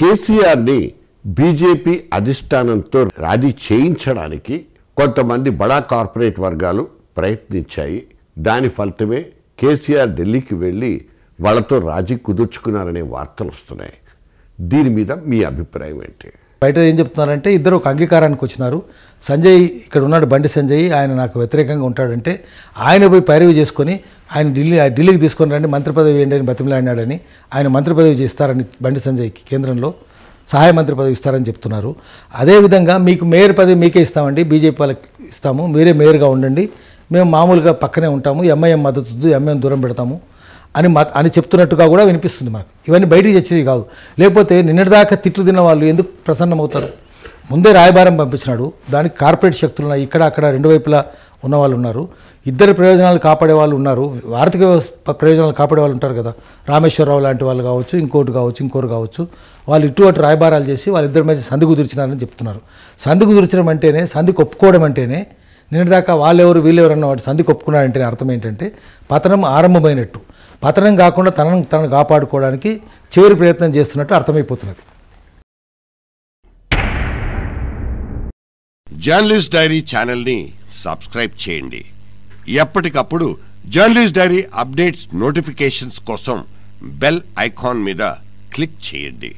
కేసీఆర్ని బీజేపీ అధిష్టానంతో రాజీ చేయించడానికి కొంతమంది బడా కార్పొరేట్ వర్గాలు ప్రయత్నించాయి దాని ఫలితమే కేసీఆర్ ఢిల్లీకి వెళ్ళి వాళ్ళతో రాజీ కుదుర్చుకున్నారనే వార్తలు వస్తున్నాయి దీని మీద మీ అభిప్రాయం ఏంటి బయట ఏం చెప్తున్నారంటే ఇద్దరు ఒక అంగీకారానికి వచ్చినారు సంజయ్ ఇక్కడ ఉన్నాడు బండి సంజయ్ ఆయన నాకు వ్యతిరేకంగా ఉంటాడంటే ఆయన పోయి పైరవి చేసుకొని ఆయన ఢిల్లీ ఢిల్లీకి తీసుకొని రండి మంత్రి పదవి వేయండి అని బతిమలాడినాడని ఆయన మంత్రి పదవి చేస్తారని బండి సంజయ్కి కేంద్రంలో సహాయ మంత్రి పదవి ఇస్తారని చెప్తున్నారు అదేవిధంగా మీకు మేయర్ పదవి మీకే ఇస్తామండి బీజేపీ వాళ్ళకి ఇస్తాము మీరే మేయర్గా ఉండండి మేము మామూలుగా పక్కనే ఉంటాము ఎంఐఎం మద్దతు ఎంఐఎం దూరం పెడతాము అని మా అని చెప్తున్నట్టుగా కూడా వినిపిస్తుంది మనకు ఇవన్నీ బయటికి తెచ్చేవి కాదు లేకపోతే నిన్నటిదాకా తిట్లు తిన్న వాళ్ళు ఎందుకు ప్రసన్నమవుతారు ముందే రాయబారం పంపించినాడు దానికి కార్పొరేట్ శక్తులు ఉన్నాయి ఇక్కడ అక్కడ రెండు వైపులా ఉన్న వాళ్ళు ఉన్నారు ఇద్దరు ప్రయోజనాలు కాపాడే వాళ్ళు ఉన్నారు ఆర్థిక ప్రయోజనాలు కాపాడే వాళ్ళు ఉంటారు కదా రామేశ్వరరావు లాంటి వాళ్ళు కావచ్చు ఇంకోటి కావచ్చు ఇంకోటి కావచ్చు వాళ్ళు ఇటు అటు రాయబారాలు చేసి వాళ్ళిద్దరి మధ్య సంధి కుదిర్చినారని చెప్తున్నారు సంధి కుదిర్చడం అంటేనే సంధి ఒప్పుకోవడం అంటేనే నిన్నటిదాకా వాళ్ళెవరు వీళ్ళెవరు అన్న వాటి సంధి ఒప్పుకున్నారంటే అర్థం ఏంటంటే పతనం ఆరంభమైనట్టు పతనం కాకుండా తనను తనను కాపాడుకోవడానికి చివరి ప్రయత్నం చేస్తున్నట్టు అర్థమైపోతున్నది జర్నలిస్ట్ డైరీ ఛానల్ని సబ్స్క్రైబ్ చేయండి ఎప్పటికప్పుడు జర్నలిస్ట్ డైరీ అప్డేట్స్ నోటిఫికేషన్స్ కోసం బెల్ ఐకాన్ మీద క్లిక్ చేయండి